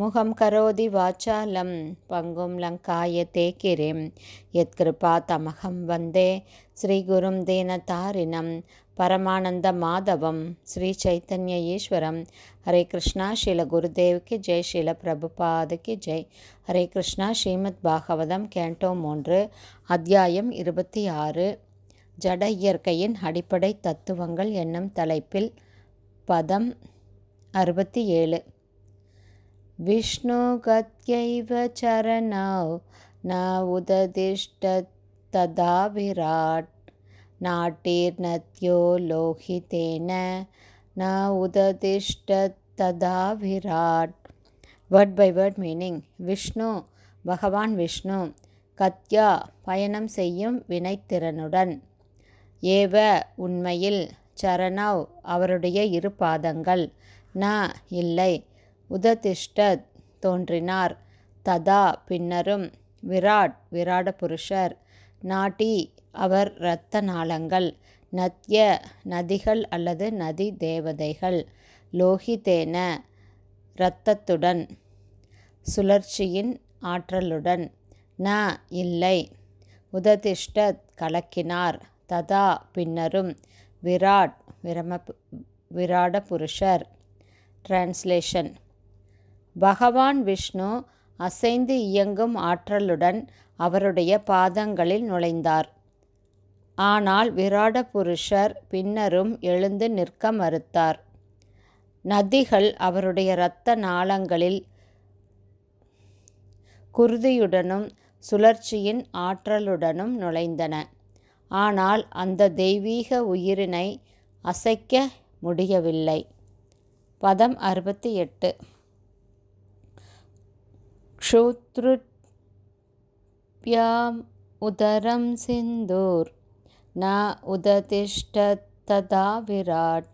முகம் கரோதி வாச்சாலம் பங்கும் லங்காயத்தே கிரிம் எத்கிருபா தமகம் வந்தே ஸ்ரீகுரும் தாரினம் பரமானந்த மாதவம் ஸ்ரீ சைத்தன்ய ஈஸ்வரம் ஹரே கிருஷ்ணா ஸ்ரீல குருதேவுக்கு ஜெய் ஸ்ரீல பிரபுபாதுக்கு ஜெய் ஹரே கிருஷ்ணா ஸ்ரீமத் பாகவதம் கேண்டோ மூன்று அத்தியாயம் இருபத்தி ஆறு ஜட இயற்கையின் அடிப்படை தத்துவங்கள் என்னும் தலைப்பில் பதம் அறுபத்தி ஏழு விஷ்ணு உததிஷ்ட ததா விராட் நாட்டீர் நத்யோ லோகிதேன लोहितेन உததிஷ்ட ததா விராட் word by word meaning Vishnu பகவான் விஷ்ணு கத்யா பயணம் செய்யும் வினைத்திறனுடன் ஏவ உண்மையில் சரணாவ் அவருடைய இரு பாதங்கள் ந இல்லை உததிஷ்டத் தோன்றினார் ததா பின்னரும் விராட் விராட புருஷர் நாட்டி அவர் இரத்த நாளங்கள் நத்ய நதிகள் அல்லது நதி தேவதைகள் லோகிதேன இரத்தத்துடன் சுழற்சியின் ஆற்றலுடன் ந இல்லை உததிஷ்ட கலக்கினார் ததா பின்னரும் விராட் விரம விராட புருஷர் டிரான்ஸ்லேஷன் பகவான் விஷ்ணு அசைந்து இயங்கும் ஆற்றலுடன் அவருடைய பாதங்களில் நுழைந்தார் ஆனால் விராட புருஷர் பின்னரும் எழுந்து நிற்க மறுத்தார் நதிகள் அவருடைய இரத்த நாளங்களில் குருதியுடனும் சுழற்சியின் ஆற்றலுடனும் நுழைந்தன ஆனால் அந்த தெய்வீக உயிரினை அசைக்க முடியவில்லை பதம் அறுபத்தி எட்டு क्षोतृप्याम् उदरं सिन्दूर् न उदतिष्ठत्तदा विराट्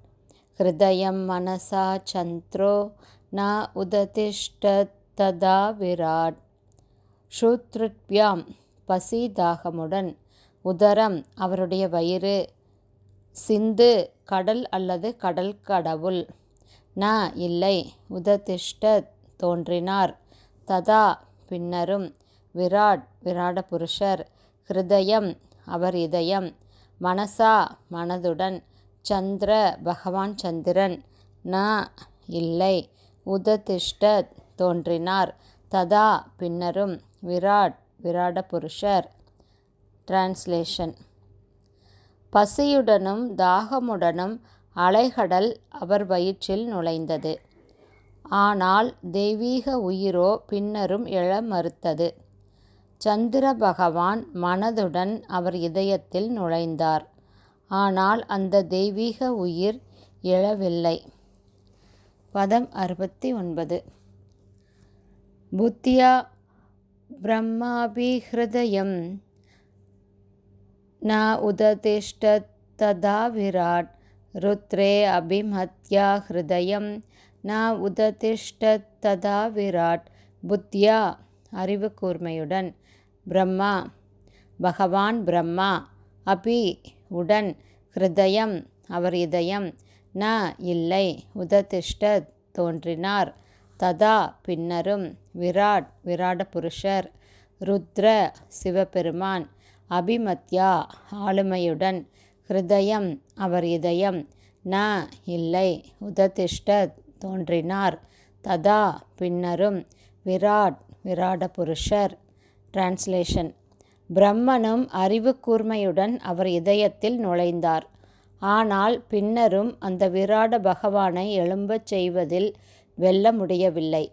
हृदयं मनसा चन्द्रो न उदतिष्ठत्तदा विराट् ஷூத்ருட்பியாம் பசி தாகமுடன் உதரம் அவருடைய வயிறு சிந்து கடல் அல்லது கடல் கடவுள் ந இல்லை உததிஷ்ட தோன்றினார் ததா பின்னரும் விராட் விராட புருஷர் ஹிருதயம் அவர் இதயம் மனசா மனதுடன் சந்திர பகவான் சந்திரன் ந இல்லை உததிஷ்ட தோன்றினார் ததா பின்னரும் விராட் விராட புருஷர் டிரான்ஸ்லேஷன் பசியுடனும் தாகமுடனும் அலைகடல் அவர் வயிற்றில் நுழைந்தது ஆனால் தெய்வீக உயிரோ பின்னரும் எழ மறுத்தது சந்திர பகவான் மனதுடன் அவர் இதயத்தில் நுழைந்தார் ஆனால் அந்த தெய்வீக உயிர் எழவில்லை பதம் அறுபத்தி ஒன்பது புத்தியா பிரம்மாபிஹயம் ந உததிஷ்ட ததா விராட் ருத்ரே அபிமத்யா ஹிருதயம் நா ததா விராட் புத்தியா அறிவு கூர்மையுடன் பிரம்மா பகவான் பிரம்மா அபி உடன் ஹிருதயம் அவர் இதயம் ந இல்லை உததிஷ்ட தோன்றினார் ததா பின்னரும் விராட் விராட புருஷர் ருத்ர சிவபெருமான் அபிமத்யா ஆளுமையுடன் ஹிருதயம் அவர் இதயம் ந இல்லை உததிஷ்ட தோன்றினார் ததா பின்னரும் விராட் விராட புருஷர் டிரான்ஸ்லேஷன் பிரம்மனும் அறிவு கூர்மையுடன் அவர் இதயத்தில் நுழைந்தார் ஆனால் பின்னரும் அந்த விராட பகவானை எழும்பச் செய்வதில் வெல்ல முடியவில்லை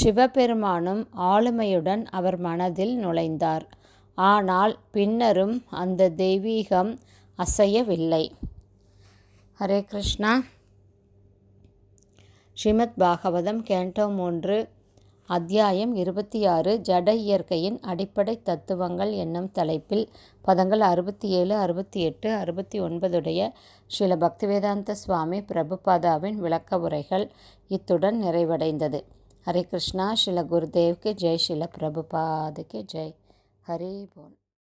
சிவபெருமானும் ஆளுமையுடன் அவர் மனதில் நுழைந்தார் ஆனால் பின்னரும் அந்த தெய்வீகம் அசையவில்லை ஹரே கிருஷ்ணா ஸ்ரீமத் பாகவதம் கேண்டோ மூன்று அத்தியாயம் இருபத்தி ஆறு ஜட இயற்கையின் அடிப்படை தத்துவங்கள் என்னும் தலைப்பில் பதங்கள் அறுபத்தி ஏழு அறுபத்தி எட்டு அறுபத்தி ஒன்பதுடைய ஸ்ரீல பக்திவேதாந்த சுவாமி பிரபுபாதாவின் விளக்க உரைகள் இத்துடன் நிறைவடைந்தது ஹரே கிருஷ்ணா ஸ்ரீல குருதேவ்க்கு ஜெய் ஸ்ரீல பிரபுபாதுக்கு ஜெய் ஹரி போன்